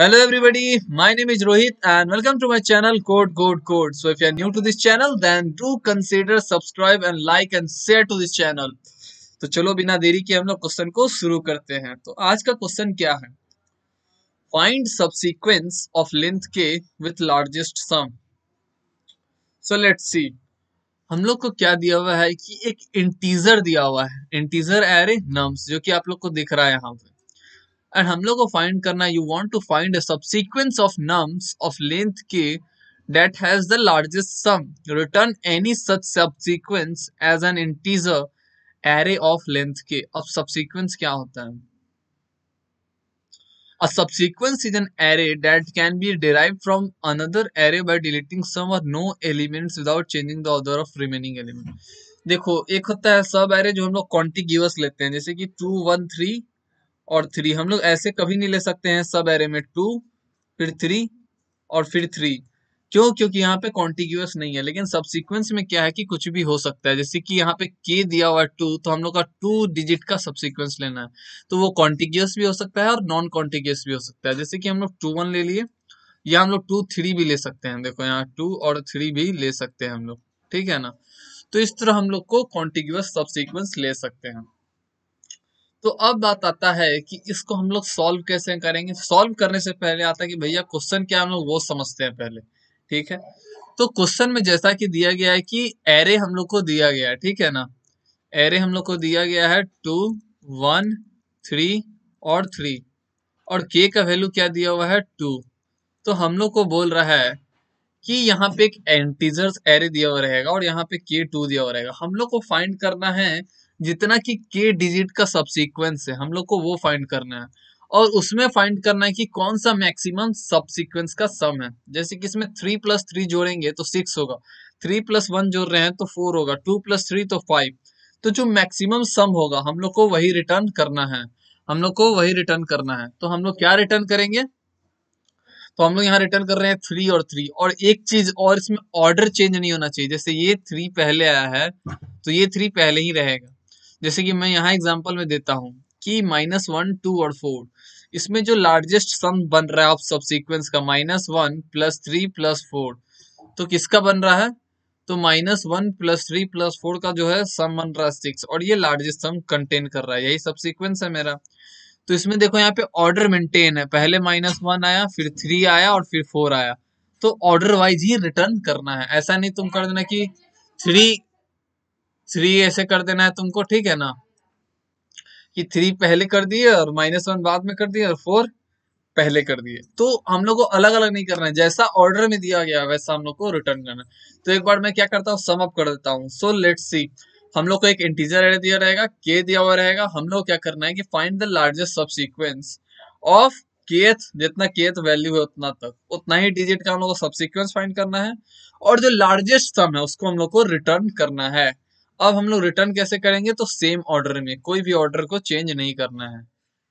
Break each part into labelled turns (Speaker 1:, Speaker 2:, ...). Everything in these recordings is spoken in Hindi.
Speaker 1: Hello everybody, my name is Rohit and welcome to my channel Code Code Code. So if you are new to this channel then do consider subscribe and like and share to this channel. तो चलो बिना देरी के हम लोग क्वेश्चन को शुरू करते हैं तो आज का क्वेश्चन क्या है find subsequence of length K with largest sum so let's see हम लोग को क्या दिया हुआ है कि एक इंटीजर दिया हुआ है इंटीजर एरे नम्स जो कि आप लोग को दिख रहा है यहाँ पे एंड हम लोग को फाइंड करना you want to find a subsequence of nums of length K that has the largest sum. Return any such subsequence as an integer array of length k. अब subsequence क्या होता है A subsequence is an array that can be derived from another array by deleting some or no elements without changing the order of remaining element. देखो एक होता है सब एरे जो हम लोग कॉन्टिग्यूअस लेते हैं जैसे कि टू वन थ्री और थ्री हम लोग ऐसे कभी नहीं ले सकते हैं सब एरे में टू फिर थ्री और फिर थ्री क्यों क्योंकि यहाँ पे कॉन्टिग्यूस नहीं है लेकिन सब सिक्वेंस में क्या है कि कुछ भी हो सकता है जैसे कि यहाँ पे के दिया हुआ है टू तो हम लोग का टू डिजिट का सब सिक्वेंस लेना है तो वो कॉन्टिग्यूस भी हो सकता है और नॉन कॉन्टिग्यूस भी हो सकता है जैसे कि हम लोग टू वन ले लिए या हम लोग टू थ्री भी ले सकते हैं देखो यहाँ टू और थ्री भी ले सकते हैं हम लोग ठीक है ना तो इस तरह हम लोग को कॉन्टिग्यूस सब सिक्वेंस ले सकते हैं तो अब बात आता है कि इसको हम लोग सॉल्व कैसे करेंगे सॉल्व करने से पहले आता है कि भैया क्वेश्चन क्या हम लोग वो समझते हैं पहले ठीक है तो क्वेश्चन में जैसा कि दिया गया है कि एरे हम लोग को दिया गया है ठीक है ना एरे हम लोग को दिया गया है टू वन थ्री और थ्री और के का वैल्यू क्या दिया हुआ है टू तो हम लोग को बोल रहा है कि यहाँ पे एक एंटीजर्स एरे दिया हुआ रहेगा और यहाँ पे के टू दिया हुआ रहेगा हम लोग को फाइंड करना है जितना कि के डिजिट का सबसीक्वेंस है हम लोग को वो फाइंड करना है और उसमें फाइंड करना है कि कौन सा मैक्सिमम सबसीक्वेंस का सम है जैसे कि इसमें थ्री प्लस थ्री जोड़ेंगे तो सिक्स होगा थ्री प्लस वन जोड़ रहे हैं तो फोर होगा टू प्लस थ्री तो फाइव तो जो मैक्सिमम सम होगा हम लोग को वही रिटर्न करना है हम लोग को वही रिटर्न करना है तो हम लोग क्या रिटर्न करेंगे तो हम लोग यहाँ रिटर्न कर रहे हैं थ्री और थ्री और एक चीज और इसमें ऑर्डर चेंज नहीं होना चाहिए जैसे ये थ्री पहले आया है तो ये थ्री पहले ही रहेगा जैसे कि मैं यहाँ एग्जाम्पल में देता हूँ कि माइनस वन टू और फोर इसमें जो लार्जेस्ट सम बन रहा है ऑफ सब सीक्वेंस का minus one plus three plus four तो किसका बन रहा है तो minus one plus three plus four का जो है सम बन रहा है सिक्स और ये लार्जेस्ट सम कंटेन कर रहा है यही सब सीक्वेंस है मेरा तो इसमें देखो यहाँ पे ऑर्डर मेंटेन है पहले माइनस वन आया फिर थ्री आया और फिर फोर आया तो ऑर्डर वाइज ही रिटर्न करना है ऐसा नहीं तुम कर देना कि थ्री थ्री ऐसे कर देना है तुमको ठीक है ना कि थ्री पहले कर दिए और माइनस वन बाद में कर दिए और फोर पहले कर दिए तो हम लोग को अलग अलग नहीं करना है जैसा ऑर्डर में दिया गया वैसा हम लोग को रिटर्न करना है तो एक बार मैं क्या करता हूँ सम अप कर देता हूँ सो लेट सी हम लोग को एक इंटीजर एरे दिया रहेगा के दिया हुआ रहेगा हम लोग क्या करना है कि find the largest subsequence of kth जितना केथ वैल्यू है उतना तक उतना ही डिजिट का हम लोग को सब सिक्वेंस फाइंड करना है और जो लार्जेस्ट सम है उसको हम लोग को रिटर्न करना है अब हम लोग रिटर्न कैसे करेंगे तो सेम ऑर्डर में कोई भी ऑर्डर को चेंज नहीं करना है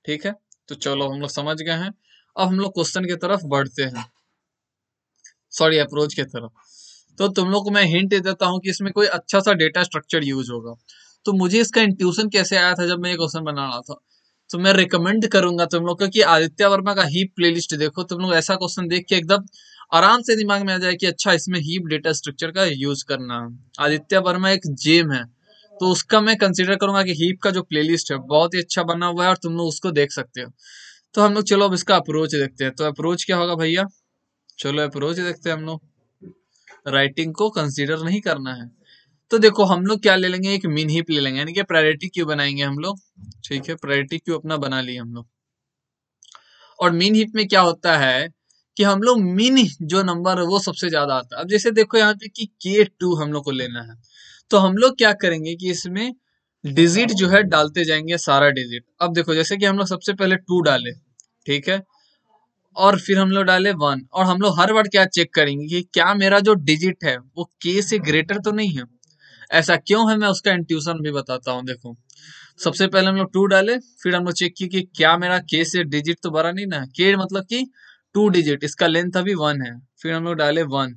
Speaker 1: ठीक है तो चलो हम लोग समझ गए हैं अब हम लोग क्वेश्चन की तरफ बढ़ते हैं सॉरी अप्रोच की तरफ तो तुम लोग को मैं हिंट दे देता हूँ कि इसमें कोई अच्छा सा डेटा स्ट्रक्चर यूज होगा तो मुझे इसका इंट्यूशन कैसे आया था जब मैं ये क्वेश्चन बना रहा था तो मैं रिकमेंड करूंगा तुम लोग को कि आदित्य वर्मा का ही प्लेलिस्ट देखो तुम लोग ऐसा क्वेश्चन देख के एकदम आराम से दिमाग में आ जाए कि अच्छा इसमें हीप डेटा स्ट्रक्चर का यूज करना है आदित्य वर्मा एक जेम है तो उसका मैं कंसिडर करूंगा कि हीप का जो प्लेलिस्ट है बहुत ही अच्छा बना हुआ है और तुम लोग उसको देख सकते हो तो हम लोग चलो अब इसका अप्रोच देखते हैं तो अप्रोच क्या होगा भैया चलो अप्रोच देखते हैं हम लोग राइटिंग को कंसिडर नहीं करना है तो देखो हम लोग क्या ले लेंगे एक मिन हीप ले लेंगे यानी कि प्रायोरिटी क्यू बनाएंगे हम लोग ठीक है प्रायोरिटी क्यू अपना बना लिए हम लोग और मिन हीप में क्या होता है कि हम लोग मिन जो नंबर है वो सबसे ज्यादा आता है अब जैसे देखो यहाँ पे कि के टू हम लोग को लेना है तो हम लोग क्या करेंगे कि इसमें डिजिट जो है डालते जाएंगे सारा डिजिट अब देखो जैसे कि हम लोग सबसे पहले टू डाले ठीक है और फिर हम लोग डाले वन और हम लोग हर बार क्या चेक करेंगे कि क्या मेरा जो डिजिट है वो के से ग्रेटर तो नहीं है ऐसा क्यों है मैं उसका इंट्यूशन भी बताता हूँ देखो सबसे पहले हम लोग टू डाले फिर हम लोग चेक किए कि क्या मेरा के से डिजिट तो बड़ा नहीं ना के मतलब कि टू डिजिट इसका लेंथ अभी वन है फिर हम लोग डाले वन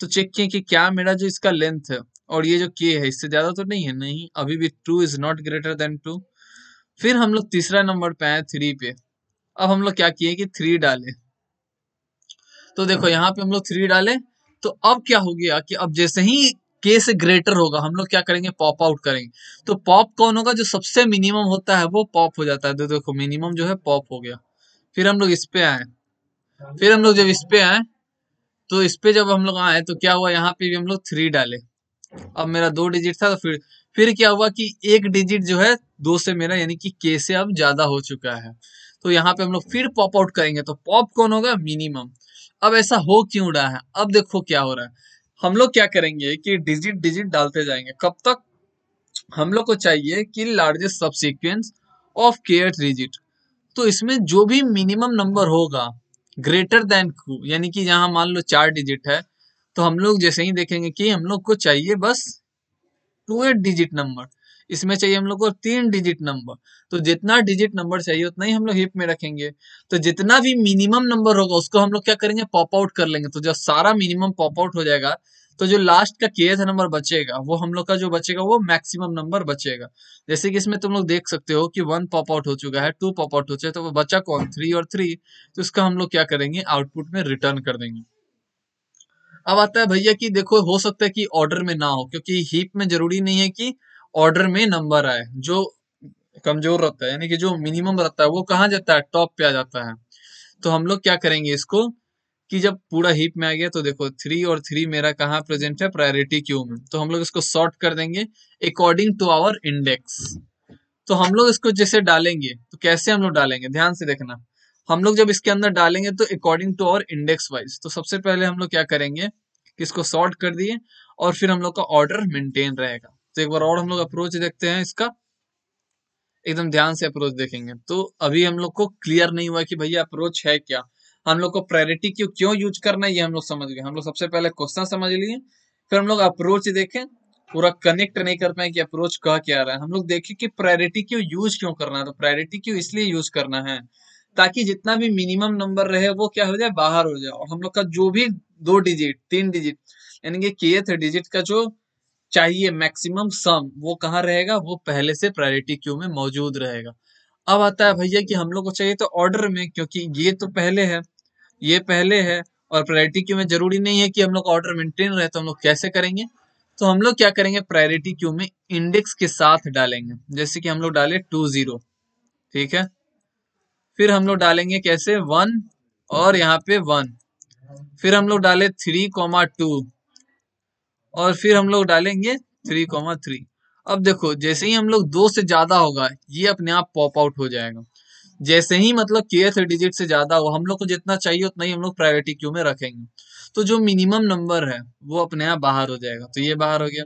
Speaker 1: तो चेक किए कि क्या मेरा जो इसका लेंथ है और ये जो के है इससे ज्यादा तो नहीं है नहीं अभी भी two is not greater than two फिर हम लोग तीसरा नंबर पे आए थ्री पे अब हम लोग क्या किए कि थ्री डाले तो देखो यहाँ पे हम लोग थ्री डाले तो अब क्या हो गया कि अब जैसे ही के से ग्रेटर होगा हम लोग क्या करेंगे पॉप आउट करेंगे तो पॉप कौन होगा जो सबसे मिनिमम होता है वो पॉप हो जाता है तो देखो मिनिमम जो है पॉप हो गया फिर हम लोग इस पे आए फिर हम लोग जब इस पे आए तो इस पे जब हम लोग आए तो क्या हुआ यहाँ पे भी हम लोग थ्री डाले अब मेरा दो डिजिट था तो फिर फिर क्या हुआ कि एक डिजिट जो है दो से मेरा यानी कि के से अब ज्यादा हो चुका है तो यहाँ पे हम लोग फिर पॉप आउट करेंगे तो पॉप कौन होगा मिनिमम अब ऐसा हो क्यों रहा है अब देखो क्या हो रहा है हम लोग क्या करेंगे कि डिजिट डिजिट डालते जाएंगे कब तक हम लोग को चाहिए कि लार्जेस्ट सब ऑफ केयर डिजिट तो इसमें जो भी मिनिमम नंबर होगा ग्रेटर देन क्यू यानी कि यहाँ मान लो चार डिजिट है तो हम लोग जैसे ही देखेंगे कि हम लोग को चाहिए बस टू एट डिजिट नंबर इसमें चाहिए हम लोग को तीन डिजिट नंबर तो जितना डिजिट नंबर चाहिए उतना ही हम लोग हिप में रखेंगे तो जितना भी मिनिमम नंबर होगा उसको हम लोग क्या करेंगे पॉप आउट कर लेंगे तो जब सारा मिनिमम पॉप आउट हो जाएगा तो जो लास्ट का kth नंबर बचेगा वो हम लोग का जो बचेगा वो मैक्सिमम नंबर बचेगा जैसे कि इसमें तुम लोग देख सकते हो कि वन पॉप आउट हो चुका है टू पॉप आउट हो चुका है तो वो बचा कौन थ्री और थ्री तो इसका हम लोग क्या करेंगे आउटपुट में रिटर्न कर देंगे अब आता है भैया कि देखो हो सकता है कि ऑर्डर में ना हो क्योंकि हीप में जरूरी नहीं है कि ऑर्डर में नंबर आए जो कमजोर रहता है यानी कि जो मिनिमम रहता है वो कहाँ जाता है टॉप पे आ जाता है तो हम लोग क्या करेंगे इसको कि जब पूरा हीप में आ गया तो देखो थ्री और थ्री मेरा कहाँ प्रेजेंट है प्रायोरिटी क्यू में तो हम लोग इसको सॉर्ट कर देंगे अकॉर्डिंग टू आवर इंडेक्स तो हम लोग इसको जैसे डालेंगे तो कैसे हम लोग डालेंगे ध्यान से देखना हम लोग जब इसके अंदर डालेंगे तो according to our index wise तो सबसे पहले हम लोग क्या करेंगे कि इसको सॉर्ट कर दिए और फिर हम लोग का ऑर्डर मेंटेन रहेगा तो एक बार और हम लोग अप्रोच देखते हैं इसका एकदम ध्यान से अप्रोच देखेंगे तो अभी हम लोग को क्लियर नहीं हुआ कि भैया अप्रोच है क्या हम लोग को प्रायोरिटी क्यों क्यों यूज करना है ये हम लोग समझ गए हम लोग सबसे पहले क्वेश्चन समझ लिए फिर हम लोग अप्रोच देखें पूरा कनेक्ट नहीं कर पाए कि अप्रोच कहा क्या रहा है हम लोग देखें कि प्रायोरिटी क्यों यूज क्यों करना है तो प्रायोरिटी क्यों इसलिए यूज करना है ताकि जितना भी मिनिमम नंबर रहे वो क्या हो जाए बाहर हो जाए और हम लोग का जो भी दो डिजिट तीन डिजिट यानी कि केथ डिजिट का जो चाहिए मैक्सिमम सम वो कहाँ रहेगा वो पहले से प्रायोरिटी क्यू में मौजूद रहेगा अब आता है भैया कि हम लोग को चाहिए तो ऑर्डर में क्योंकि ये तो पहले है ये पहले है और प्रायोरिटी क्यू में जरूरी नहीं है कि हम लोग ऑर्डर मेंटेन रहे तो हम लोग कैसे करेंगे तो हम लोग क्या करेंगे प्रायोरिटी क्यू में इंडेक्स के साथ डालेंगे जैसे कि हम लोग डाले टू जीरो ठीक है फिर हम लोग डालेंगे कैसे वन और यहाँ पे वन फिर हम लोग डाले थ्री कॉमा टू और फिर हम लोग डालेंगे थ्री कॉमा थ्री अब देखो जैसे ही हम लोग दो से ज्यादा होगा ये अपने आप पॉप आउट हो जाएगा जैसे ही मतलब थ्री डिजिट से ज़्यादा हो हम लोग को जितना चाहिए उतना ही हम लोग प्रायोरिटी क्यू में रखेंगे तो जो मिनिमम नंबर है वो अपने आप बाहर हो जाएगा तो ये बाहर हो गया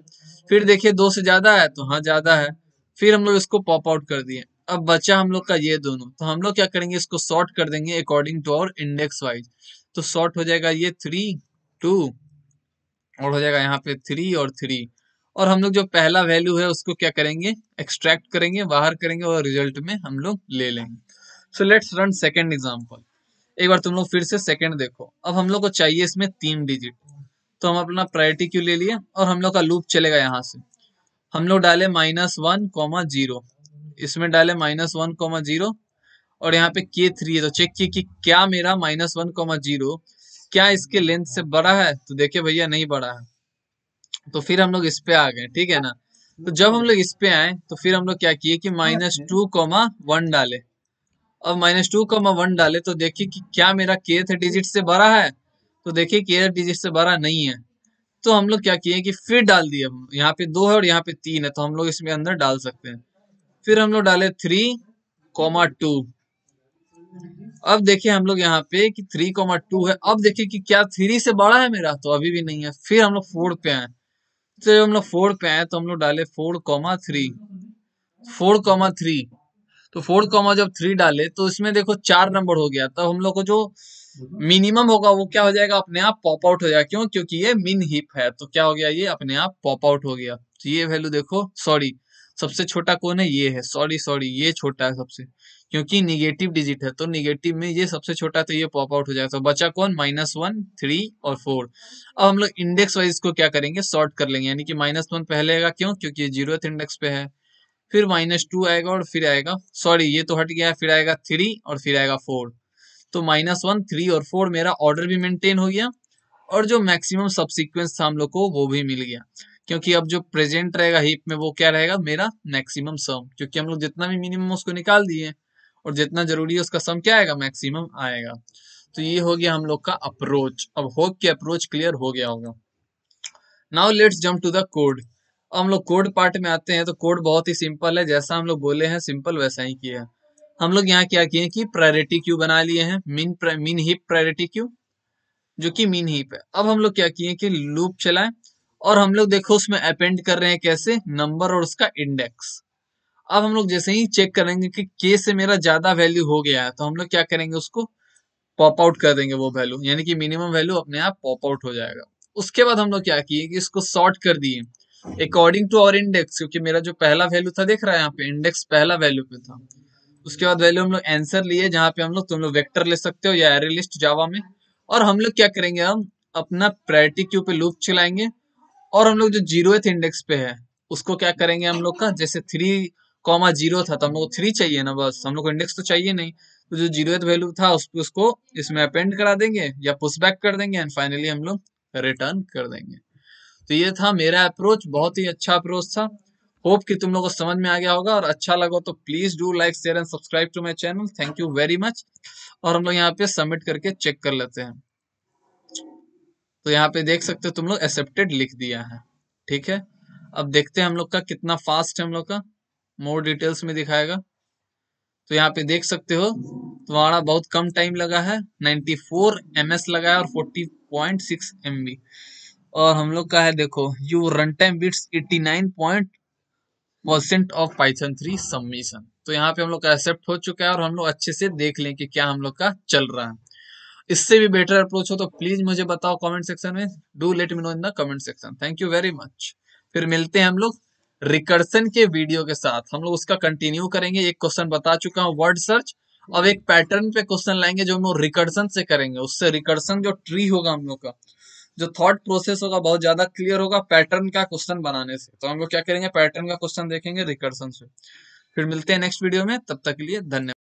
Speaker 1: फिर देखिए दो से ज़्यादा है तो हाँ ज़्यादा है फिर हम लोग इसको पॉप आउट कर दिए अब बचा हम लोग का ये दोनों तो हम लोग क्या करेंगे इसको सॉर्ट कर देंगे according to our index wise तो सॉर्ट हो जाएगा ये थ्री टू और हो जाएगा यहाँ पे थ्री और थ्री और हम लोग जो पहला वैल्यू है उसको क्या करेंगे एक्सट्रैक्ट करेंगे बाहर करेंगे और रिजल्ट में हम लोग ले लेंगे so let's run second example एक बार तुम लोग फिर से सेकेंड देखो अब हम लोग को चाहिए इसमें तीन डिजिट तो हम अपना प्रायोरिटी क्यू ले लिए और हम लोग का लूप चलेगा यहाँ से हम लोग डाले माइनस वन कॉमा जीरो इसमें डाले माइनस वन कॉमा जीरो और यहाँ पे के थ्री है तो चेक किए कि क्या मेरा माइनस वन कॉमा जीरो क्या इसके लेंथ से बड़ा है तो देखिये भैया नहीं बड़ा है तो फिर हम लोग इस पे आ गए ठीक है ना तो जब हम लोग इस पे आए तो फिर हम लोग क्या किए कि माइनस टू कॉमा वन डाले और माइनस टू कमा वन डाले तो देखिए कि क्या मेरा के डिजिट से भरा है तो देखिए के डिजिट से भरा नहीं है तो हम लोग क्या किए कि फिर डाल दिए यहाँ पे दो है और यहाँ पे तीन है तो हम लोग इसमें अंदर डाल सकते हैं फिर हम लोग डाले थ्री कॉमा टू अब देखिए हम लोग यहाँ पे कि थ्री कॉमा टू है अब देखिए कि क्या थ्री से बड़ा है मेरा तो अभी भी नहीं है फिर हम लोग फोर पे आए तो जब हम लोग फोर पे आए तो हम लोग डाले four comma three four comma three तो फोर्थ कॉमा जब थ्री डाले तो इसमें देखो चार नंबर हो गया तो हम लोग को जो मिनिमम होगा वो क्या हो जाएगा अपने आप पॉप आउट हो जाएगा क्यों क्योंकि ये मिन हिप है तो क्या हो गया ये अपने आप पॉप आउट हो गया तो ये वैल्यू देखो सॉरी सबसे छोटा कौन है ये है सॉरी सॉरी ये छोटा है सबसे क्योंकि निगेटिव डिजिट है तो निगेटिव में ये सबसे छोटा तो ये पॉप आउट हो जाएगा तो बचा कौन माइनस वन थ्री और फोर अब हम लोग इंडेक्स वाइज को क्या करेंगे सॉर्ट कर लेंगे यानी कि माइनस वन पहले आएगा क्यों क्योंकि जीरो इंडेक्स पे है फिर माइनस टू आएगा और फिर आएगा सॉरी ये तो हट गया फिर आएगा थ्री और फिर आएगा फोर तो माइनस वन थ्री और फोर मेरा ऑर्डर भी मेंटेन हो गया और जो मैक्सिमम सब सिक्वेंस था हम लोग को वो भी मिल गया क्योंकि अब जो प्रेजेंट रहेगा हिप में वो क्या रहेगा मेरा मैक्सिमम सम क्योंकि हम लोग जितना भी मिनिमम उसको निकाल दिए और जितना जरूरी है उसका सम क्या आएगा मैक्सिमम आएगा तो ये हो गया हम लोग का अप्रोच अब होप के अप्रोच क्लियर हो गया होगा now let's jump to the code हम लोग कोड पार्ट में आते हैं तो कोड बहुत ही सिंपल है जैसा हम लोग बोले हैं सिंपल वैसा ही किया है हम लोग यहाँ क्या किए कि प्रायोरिटी क्यू बना लिए हैं min min heap priority queue जो कि मीन हिप है अब हम लोग क्या किए कि लूप चलाएं और हम लोग देखो उसमें अपेंड कर रहे हैं कैसे नंबर और उसका इंडेक्स अब हम लोग जैसे ही चेक करेंगे कि के से मेरा ज्यादा वैल्यू हो गया है तो हम लोग क्या करेंगे उसको पॉप आउट कर देंगे वो वैल्यू यानी कि मिनिमम वैल्यू अपने आप पॉप आउट हो जाएगा उसके बाद हम लोग क्या किए कि इसको शॉर्ट कर दिए अकॉर्डिंग टू और इंडेक्स क्योंकि मेरा जो पहला वैल्यू था देख रहा है यहाँ पे इंडेक्स पहला वैल्यू पे था उसके बाद वैल्यू हम लोग एंसर लिए जहाँ पे हम लोग तुम लोग वेक्टर ले सकते हो या एरे लिस्ट जावा में और हम लोग क्या करेंगे हम अपना प्रायरिटी क्यू पे लूप चलाएंगे और हम लोग जो जीरो इंडेक्स पे है उसको क्या करेंगे हम लोग का जैसे थ्री कॉमा जीरो था तो हम लोग को थ्री चाहिए ना बस हम लोग को इंडेक्स तो चाहिए नहीं तो जो जीरो वैल्यू था उस उसको इसमें अपेंड करा देंगे या पुश बैक कर देंगे एंड फाइनली हम लोग रिटर्न कर देंगे तो ये था मेरा अप्रोच बहुत ही अच्छा अप्रोच था होप कि तुम लोगों को समझ में आ गया होगा और अच्छा लगा तो please do like share and subscribe to my channel thank you very much और हम लोग यहाँ पे सबमिट करके चेक कर लेते हैं तो यहाँ पे देख सकते हो तुम लोग एक्सेप्टेड लिख दिया है ठीक है अब देखते हैं हम लोग का कितना फास्ट है हम लोग का मोर डिटेल्स में दिखाएगा तो यहाँ पे देख सकते हो तुम्हारा बहुत कम टाइम लगा है 94 फोर एम एस लगा है और 40.6 पॉइंट सिक्स एम बी और हम लोग का है देखो you run time beats nine point percent of Python three submission तो यहाँ पे हम लोग का एक्सेप्ट हो चुका है और हम लोग अच्छे से देख लें कि क्या हम लोग का चल रहा है इससे भी बेटर अप्रोच हो तो प्लीज मुझे बताओ कमेंट सेक्शन में do let me know in the comment section thank you very much फिर मिलते हैं हम लोग रिकर्सन के वीडियो के साथ हम लोग उसका कंटिन्यू करेंगे एक क्वेश्चन बता चुका हूँ वर्ड सर्च अब एक पैटर्न पे क्वेश्चन लाएंगे जो हम लोग रिकर्सन से करेंगे उससे रिकर्सन जो ट्री होगा हम लोग का जो थॉट प्रोसेस होगा बहुत ज्यादा क्लियर होगा पैटर्न का क्वेश्चन बनाने से तो हम लोग क्या करेंगे पैटर्न का क्वेश्चन देखेंगे रिकर्सन से फिर मिलते हैं नेक्स्ट वीडियो में तब तक के लिए धन्यवाद